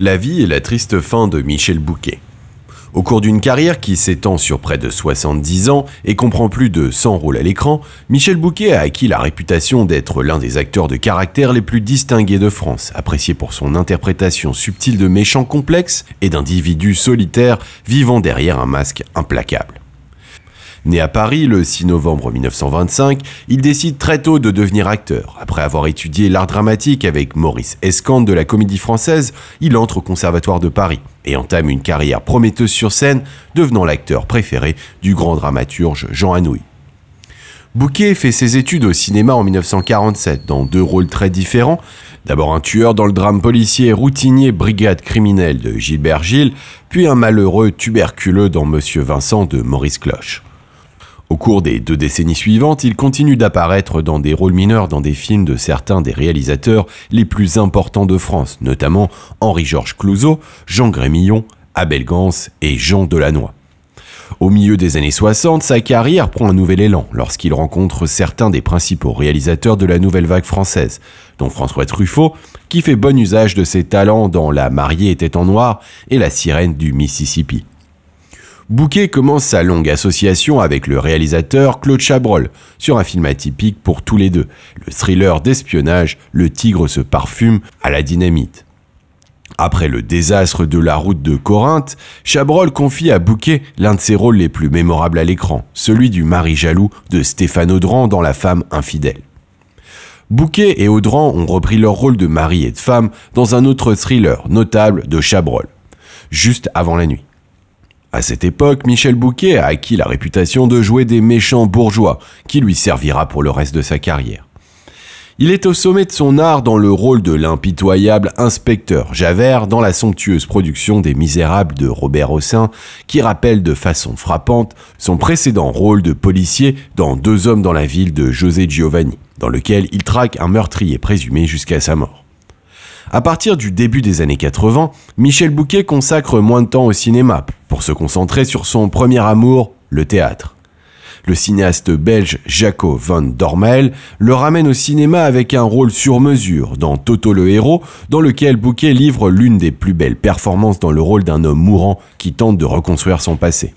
la vie et la triste fin de Michel Bouquet. Au cours d'une carrière qui s'étend sur près de 70 ans et comprend plus de 100 rôles à l'écran, Michel Bouquet a acquis la réputation d'être l'un des acteurs de caractère les plus distingués de France, apprécié pour son interprétation subtile de méchants complexes et d'individus solitaires vivant derrière un masque implacable. Né à Paris le 6 novembre 1925, il décide très tôt de devenir acteur. Après avoir étudié l'art dramatique avec Maurice Escande de la Comédie Française, il entre au Conservatoire de Paris et entame une carrière prometteuse sur scène, devenant l'acteur préféré du grand dramaturge Jean Anouilh. Bouquet fait ses études au cinéma en 1947 dans deux rôles très différents. D'abord un tueur dans le drame policier routinier Brigade criminelle de Gilbert Gilles, puis un malheureux tuberculeux dans Monsieur Vincent de Maurice Cloche. Au cours des deux décennies suivantes, il continue d'apparaître dans des rôles mineurs dans des films de certains des réalisateurs les plus importants de France, notamment Henri-Georges Clouzot, Jean Grémillon, Abel Gance et Jean Delannoy. Au milieu des années 60, sa carrière prend un nouvel élan lorsqu'il rencontre certains des principaux réalisateurs de la nouvelle vague française, dont François Truffaut, qui fait bon usage de ses talents dans La mariée était en noir et La sirène du Mississippi. Bouquet commence sa longue association avec le réalisateur Claude Chabrol sur un film atypique pour tous les deux, le thriller d'espionnage Le tigre se parfume à la dynamite. Après le désastre de la route de Corinthe, Chabrol confie à Bouquet l'un de ses rôles les plus mémorables à l'écran, celui du mari jaloux de Stéphane Audran dans La femme infidèle. Bouquet et Audran ont repris leur rôle de mari et de femme dans un autre thriller notable de Chabrol, juste avant la nuit. À cette époque, Michel Bouquet a acquis la réputation de jouer des méchants bourgeois, qui lui servira pour le reste de sa carrière. Il est au sommet de son art dans le rôle de l'impitoyable inspecteur Javert dans la somptueuse production des Misérables de Robert Rossin qui rappelle de façon frappante son précédent rôle de policier dans Deux hommes dans la ville de José Giovanni, dans lequel il traque un meurtrier présumé jusqu'à sa mort. À partir du début des années 80, Michel Bouquet consacre moins de temps au cinéma pour se concentrer sur son premier amour, le théâtre. Le cinéaste belge Jaco van Dormael le ramène au cinéma avec un rôle sur mesure dans Toto le héros, dans lequel Bouquet livre l'une des plus belles performances dans le rôle d'un homme mourant qui tente de reconstruire son passé.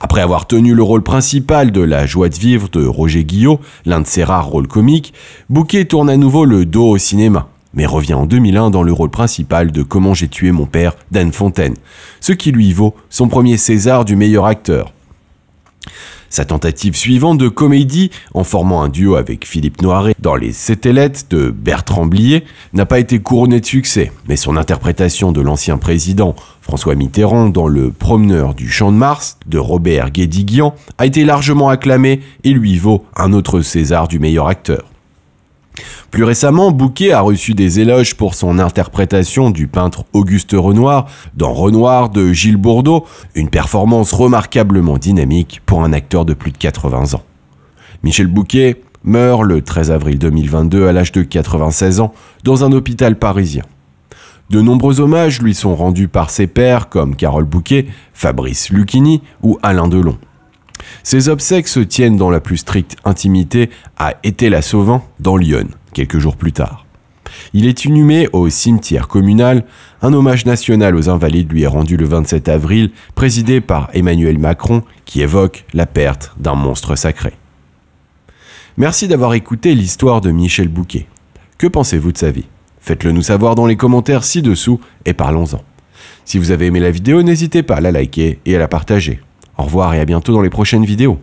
Après avoir tenu le rôle principal de La joie de vivre de Roger Guillot, l'un de ses rares rôles comiques, Bouquet tourne à nouveau le dos au cinéma mais revient en 2001 dans le rôle principal de Comment j'ai tué mon père d'Anne Fontaine, ce qui lui vaut son premier César du meilleur acteur. Sa tentative suivante de comédie, en formant un duo avec Philippe Noiret dans Les Satellites de Bertrand Blier, n'a pas été couronnée de succès, mais son interprétation de l'ancien président François Mitterrand dans Le Promeneur du Champ de Mars de Robert Guédiguian a été largement acclamée et lui vaut un autre César du meilleur acteur. Plus récemment, Bouquet a reçu des éloges pour son interprétation du peintre Auguste Renoir dans Renoir de Gilles Bourdeau, une performance remarquablement dynamique pour un acteur de plus de 80 ans. Michel Bouquet meurt le 13 avril 2022 à l'âge de 96 ans dans un hôpital parisien. De nombreux hommages lui sont rendus par ses pairs comme Carole Bouquet, Fabrice Lucchini ou Alain Delon. Ses obsèques se tiennent dans la plus stricte intimité à été la Sauvant dans Lyon, quelques jours plus tard. Il est inhumé au cimetière communal. Un hommage national aux invalides lui est rendu le 27 avril, présidé par Emmanuel Macron, qui évoque la perte d'un monstre sacré. Merci d'avoir écouté l'histoire de Michel Bouquet. Que pensez-vous de sa vie Faites-le nous savoir dans les commentaires ci-dessous et parlons-en. Si vous avez aimé la vidéo, n'hésitez pas à la liker et à la partager. Au revoir et à bientôt dans les prochaines vidéos.